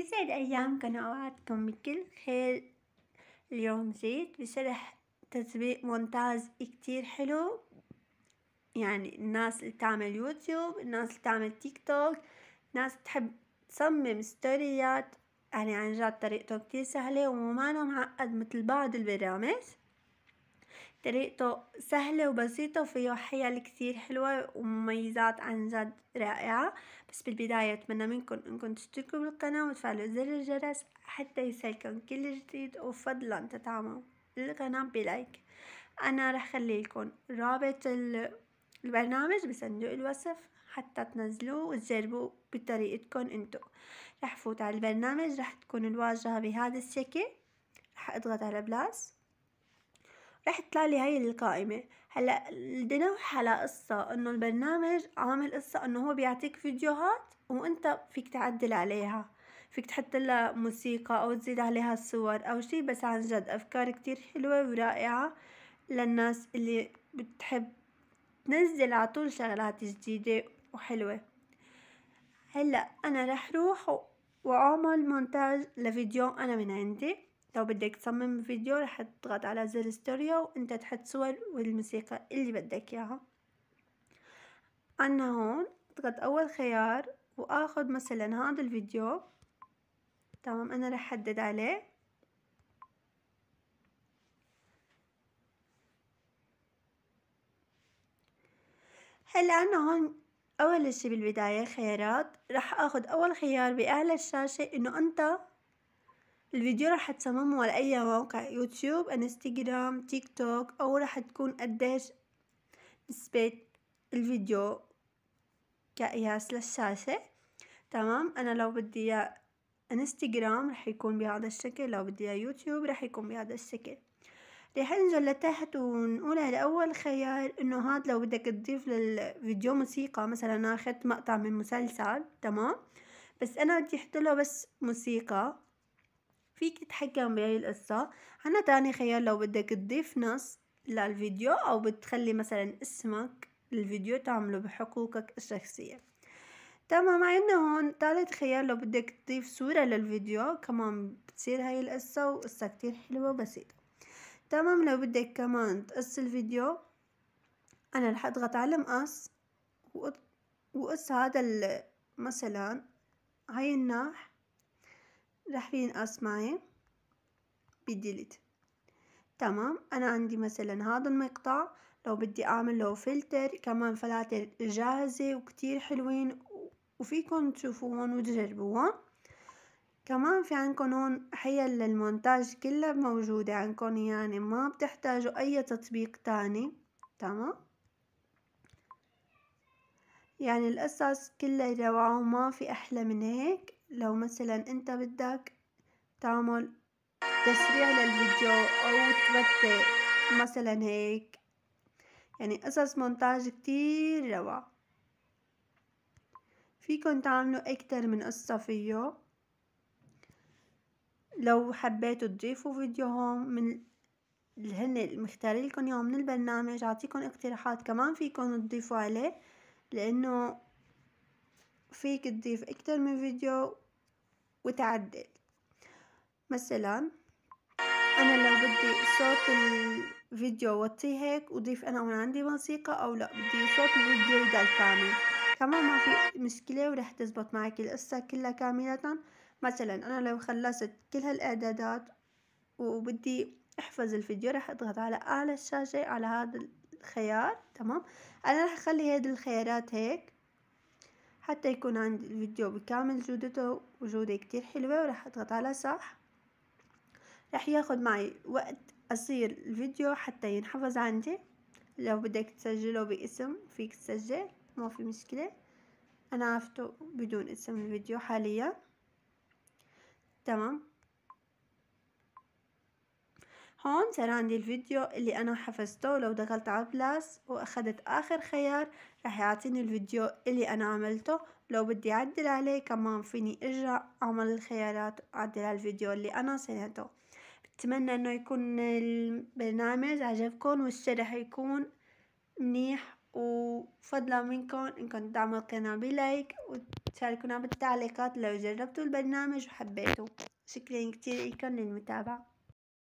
يسعد ايام قنواتكم بكل خير اليوم جيت بشرح تطبيق مونتاج كتير حلو يعني الناس اللي تعمل يوتيوب الناس اللي تعمل تيك توك ناس بتحب تصمم ستوريات يعني عن جد طريقته كتير سهلة ومانو معقد مثل بعض البرامج طريقته سهلة وبسيطة وفيه حيل كتير حلوة ومميزات عن جد رائعة بس بالبداية أتمنى منكم إنكم تشتركوا بالقناة وتفعلوا زر الجرس حتى يوصلكم كل جديد وفضلا تدعموا القناة بلايك أنا رح خلي لكم رابط البرنامج بصندوق الوصف حتى تنزلوه وتجربوه بطريقتكم انتو رح فوت على البرنامج رح تكون الواجهة بهذا الشكل رح اضغط على بلاس رح تطلع لي هاي القائمة هلا بدي على قصة انه البرنامج عامل قصة انه هو بيعطيك فيديوهات وانت فيك تعدل عليها فيك تحط لها موسيقى او تزيد عليها الصور او شي بس عن جد افكار كتير حلوة ورائعة للناس اللي بتحب تنزل على طول شغلات جديدة وحلوة هلا انا رح روح واعمل مونتاج لفيديو انا من عندي لو بدك تصمم فيديو رح تضغط على زر ستوريو وانت تحط صور والموسيقى اللي بدك اياها عنا هون اضغط اول خيار واخذ مثلا هذا الفيديو تمام انا رح احدد عليه هلا انا هون اول شي بالبداية خيارات رح اخذ اول خيار باعلى الشاشة انه انت الفيديو راح تصممه على اي موقع يوتيوب انستغرام تيك توك او راح تكون قديش نسبة الفيديو كقياس للشاشة تمام انا لو بدي اياه انستغرام راح يكون بهذا الشكل لو بدي اياه يوتيوب راح يكون بهذا الشكل رح ننزل لتحت ونقول على اول خيار انه هاد لو بدك تضيف للفيديو موسيقى مثلا اخذت مقطع من مسلسل تمام بس انا بدي احط له بس موسيقى فيك تتحكم بهاي القصة عنا تاني خيار لو بدك تضيف نص للفيديو أو بتخلي مثلا اسمك الفيديو تعمله بحقوقك الشخصية تمام عنا هون تالت خيار لو بدك تضيف صورة للفيديو كمان بتصير هاي القصة وقصة كتير حلوة وبسيطة تمام لو بدك كمان تقص الفيديو أنا رح أضغط على المقص وقص هذا مثلا هاي الناح راح أسمعي بديليت تمام أنا عندي مثلا هذا المقطع لو بدي أعمل له فلتر كمان فلاتر جاهزة وكتير حلوين وفيكن تشوفوهم وتجربوهم كمان في عندكم هون حيل للمونتاج كلها موجودة عندكم يعني ما بتحتاجوا أي تطبيق تاني تمام يعني القصص كلها روعة وما في أحلى من هيك لو مثلا أنت بدك تعمل تسريع للفيديو أو توثق مثلا هيك يعني قصص مونتاج كتير روعة فيكن تعملوا أكتر من قصة فيه لو حبيتوا تضيفوا فيديو هون من هن مختارين لكم يوم من البرنامج اعطيكم اقتراحات كمان فيكم تضيفوا عليه لأنه فيك تضيف أكتر من فيديو وتعدل مثلا أنا لو بدي صوت الفيديو وطيه هيك وضيف أنا وانا عندي موسيقى أو لا بدي صوت الفيديو يضل كامل كمان ما في مشكلة ورح تزبط معك القصة كلها كاملة مثلا أنا لو خلصت كل هالإعدادات وبدي أحفظ الفيديو رح أضغط على أعلى الشاشة على هذا خيار تمام انا راح اخلي هاد الخيارات هيك حتى يكون عندي الفيديو بكامل جودته وجودة كتير حلوة وراح اضغط على صح راح ياخد معي وقت اصير الفيديو حتى ينحفظ عندي لو بدك تسجله باسم فيك تسجل ما في مشكلة انا عفته بدون اسم الفيديو حاليا تمام هون صار عندي الفيديو اللي انا حفزته لو دخلت على بلاس واخدت اخر خيار رح يعطيني الفيديو اللي انا عملته لو بدي اعدل عليه كمان فيني ارجع اعمل الخيارات واعدل على الفيديو اللي انا صنعته بتمنى انه يكون البرنامج عجبكم والشرح يكون منيح وفضلا منكم انكم تدعموا القناة بلايك وتشاركونا بالتعليقات لو جربتوا البرنامج وحبيتوا شكرا كتير لكم للمتابعة